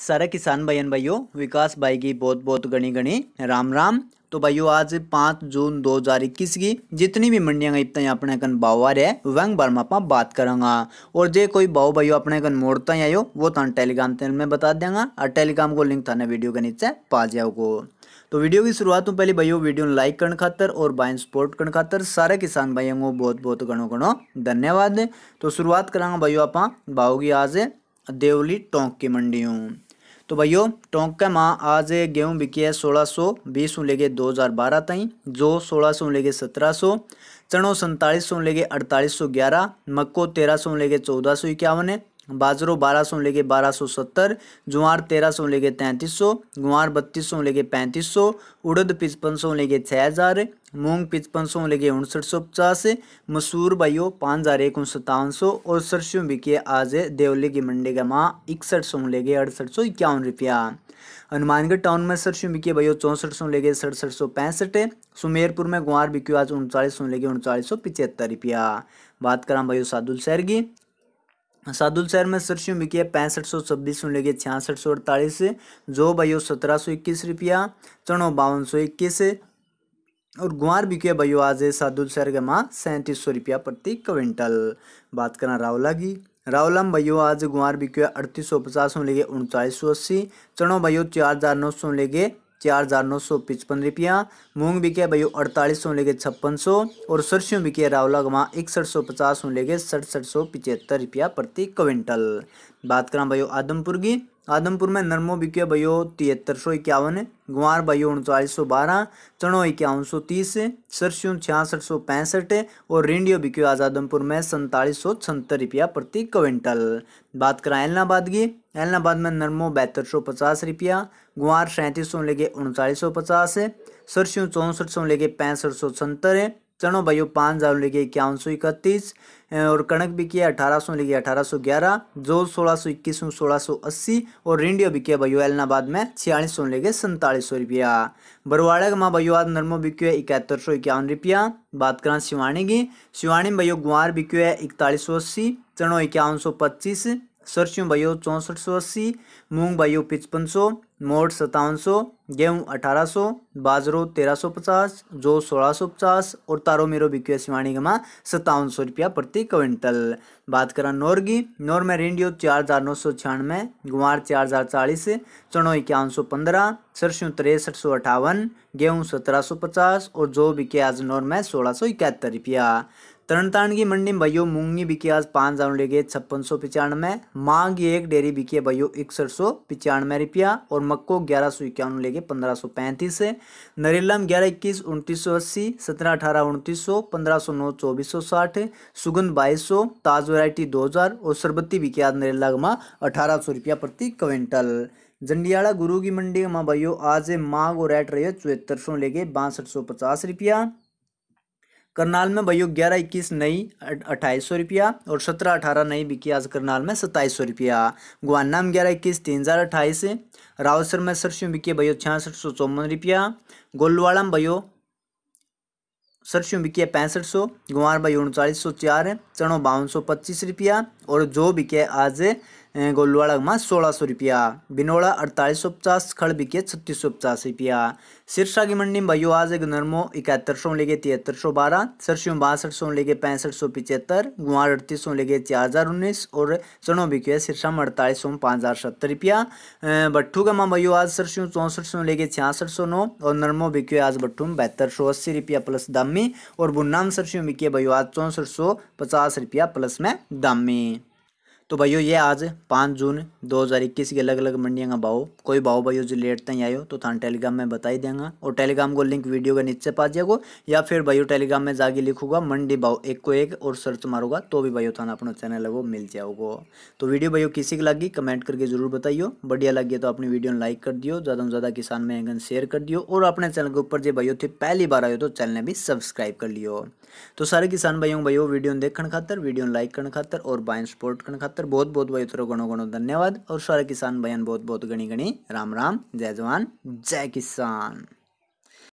सारा किसान भाईन भाइयों विकास भाई की बहुत बहुत गणी गणी राम राम तो भाइयों आज पाँच जून दो हजार इक्कीस की जितनी भी मंडियाँ गई अपने कन बावर है वंग बार बात करूंगा और जे कोई भाव भाइयों अपने कन मोड़ता आयो वो तुम टेलीग्राम चैनल में बता देंगे और टेलीग्राम को लिंक थाने वीडियो के नीचे पा जाओगो तो वीडियो की शुरुआत में तो पहले भाइयों वीडियो लाइक करने खातर और बाइन सपोर्ट करने खातर सारे किसान भाइयों को बहुत बहुत गणों गणो धन्यवाद तो शुरुआत करांगा भाइयों आप भाव की आज देवली टोंक की मंडियों तो भाइयों के माँ आज गेहूँ बिकी है सोलह सौ बीस सौ लेके दो हज़ार बारह तई जो सोलह सौ लेके सत्रह सौ चनों सैंतालीस सौ लेके अड़तालीस सौ ग्यारह मक्को तेरह सौ लेके चौदह सौ इक्यावन है बाजरो बारह सौ लेके बारह सौ सत्तर ज्वार तेरह सौ लेके तैंतीस सौ ग्वार बत्तीस सौ लेके पैंतीस सौ उड़द पिचपन सौ लेके छः हज़ार मूंग पिचपन सौ लेके उनसठ सौ पचास मसूर भाइयों पाँच हज़ार एक सत्तावन सौ और सरसों बिके आज देवली की मंडी का माँ इकसठ सौ लेके अड़सठ सौ इक्यावन रुपया हनुमानगढ़ टाउन में सरसों बिके भाइयों चौंसठ सौ लेके सड़सठ सौ पैंसठ सुमेरपुर में ग्वार बिक्यू आज उनचालीस सौ लेके उनचालीस सौ पिचहत्तर रुपया बात करा भाइयों सादुल शहर की सादुल शहर में सरसों बिकी है पैंसठ सौ छब्बीस सौ लेके छियासठ सौ अड़तालीस जो भाइयों सत्रह सौ इक्कीस रुपया चनो बावन सौ इक्कीस और गुआर बिके भाइयों आज है सादुल शहर के माँ सैंतीस सौ रुपया प्रति क्विंटल बात करना रावला की रावला में भाइयों आज गुआर बिके अड़तीस सौ पचास सौ लेके उनचालीस सौ अस्सी चनो भाइयों चार हज़ार नौ सौ लेके चार हज़ार नौ सौ पचपन रुपया मूंग बिके भाई अड़तालीस सौ लेके छप्पन सौ और सरसों बिके रावला गवा इकसठ सौ पचास सौ लेके सड़सठ सौ पिचहत्तर रुपया प्रति क्विंटल बात करें भाई आदमपुर की आदमपुर में नरमो बिके भयो तिहत्तर सौ इक्यावन ग्वार भयो उनचालीस सौ बारह चणो इक्यावन सौ तीस सरसों छियासठ सौ पैंसठ और रेंडियो बिक्यो आज आदमपुर में सैंतालीस सौ छहत्तर रुपया प्रति क्विंटल बात करें एलनाबाद की एलनाबाद में नरमो बहत्तर सौ पचास रुपया ग्वार सैंतीस सौ लेके उनचालीस सौ पचास सरसों चौंसठ सौ लेके पैंसठ सौ छहत्तर चनो भाई पाँच हज़ार लिखे इक्यावन सौ इकतीस और कणक भी किया अठारह सौ लिखिए अठारह सौ ग्यारह जो सोलह सौ इक्कीस में सोलह सौ अस्सी और रिंडियो भी किया भाइयों एलनाबाद में छियालीस सौ लिखे सैंतालीस सौ रुपया बरवाड़ा का माँ भाइयों आज नर्मो भी है इकहत्तर सौ इक्यावन रुपया बात करें शिवानी की शिवाणी में भाइयों गुआर भी है इकतालीस सौ अस्सी चनो इक्यावन सौ पच्चीस सरसों भयो चौंसठ सौ अस्सी मूंग भयो पचपन सौ मोट सतावन सौ गेहूँ अठारह सौ बाजरो तेरह सौ पचास जो सोलह सौ पचास और तारो मेरो बिक्यू सिवाणी गमा सतावन सौ रुपया प्रति क्विंटल बात करा नोर की नोर में रेंडियो चार हज़ार नौ सौ छियानवे गुआर चार हज़ार चालीस चनो इक्यावन सौ पंद्रह सरसों तिरसठ सौ अठावन गेहूँ सत्रह सौ पचास और जो बिके आज नोर में सोलह सौ इकहत्तर रुपया तारण की मंडी में भाइयों मूंगी बिकी आज पाँच हजार लेके छप्पन सौ पचानवे माँ की एक डेयरी बिकी है भाइयों इकसठ सौ पचानवे रुपया और मक्को ग्यारह सौ इक्यावन लेके पंद्रह सौ पैंतीस है नरेला में ग्यारह इक्कीस उनतीस सौ अस्सी सत्रह अठारह उनतीस सौ पंद्रह सौ नौ चौबीस सौ साठ सुगंध बाईस सौ ताज वरायटी दो हजार और सरबत्ती बिकी आज नरेला में अठारह सौ रुपया प्रति क्विंटल जंडियाड़ा गुरु की मंडी में भाइयों आज माँ को रेट रही है चौहत्तर सौ लेके बासठ सौ पचास रुपया करनाल में भैया ग्यारह इक्कीस नई अट्ठाईस सौ रुपया और सत्रह अठारह नई बिकी आज करनाल में सत्ताईस सौ रुपया गुआना में ग्यारह इक्कीस तीन हज़ार अट्ठाईस रावसर में सरसों बिकी भाइयों छियासठ सौ चौवन रुपया गोलवाड़ा में भैयो सरसों बिकी है पैंसठ सौ गुआर भाई उनचालीस सौ चार चणो बावन सौ पच्चीस रुपया और जो बिके आज गोलवाड़ा में सोलह सौ रुपया बिनोड़ा अड़तालीस सौ पचास खड़ बिके छत्तीस सौ पचास रुपया सिरसा की मंडी में भाइयों आज नरमो इकहत्तर सौ लेके तिहत्तर सौ बारह सरसों बासठ सौ लेके पैंसठ सौ पिचहत्तर गुआर अड़तीस सौ लेके चार हजार उन्नीस और चनो बिके सिरसा में अड़तालीस सौ पाँच हजार सत्तर रुपया भट्टू का माँ भाइयों आज सरसों चौंसठ सौ लेके छियासठ सौ नौ और नरमो बिके आज भट्टू में बहत्तर सौ अस्सी रुपया प्लस दामी और बुन्नाम सरसों बिके भाइयों आज चौंसठ सौ पचास रुपया प्लस में दामी तो भाइयों ये आज पाँच जून 2021 की अलग अलग मंडियों का भाव कोई भाव भाइयों जो लेट तक आयो तो थान टेलीग्राम में बताई देंगे और टेलीग्राम को लिंक वीडियो के नीचे पा जाएगो या फिर भाइयों टेलीग्राम में जाके लिखूंगा मंडी भाव एक को एक और सर्च मारूंगा तो भी भाइयों थाना अपना चैनल वो मिल जाओगे तो वीडियो भाइयों किसी की लगी कमेंट करके जरूर बताइयो बढ़िया लगी तो अपनी वीडियो लाइक कर दियो ज़्यादा से ज़्यादा किसान में एंगन शेयर कर दियो और अपने चैनल के ऊपर जो भाइयों थे पहली बार आयो तो चैनल भी सब्सक्राइब कर लियो तो सारे किसान भाइयों भाइयों वीडियो देखने खातर वीडियो लाइक करने खातर और बाइन सपोर्ट करने खातर तर बहुत बहुत भाई थोड़ा घणो घणो धन्यवाद और सारे किसान भयान बहुत बहुत गणी गणी राम राम जय जवान जय किसान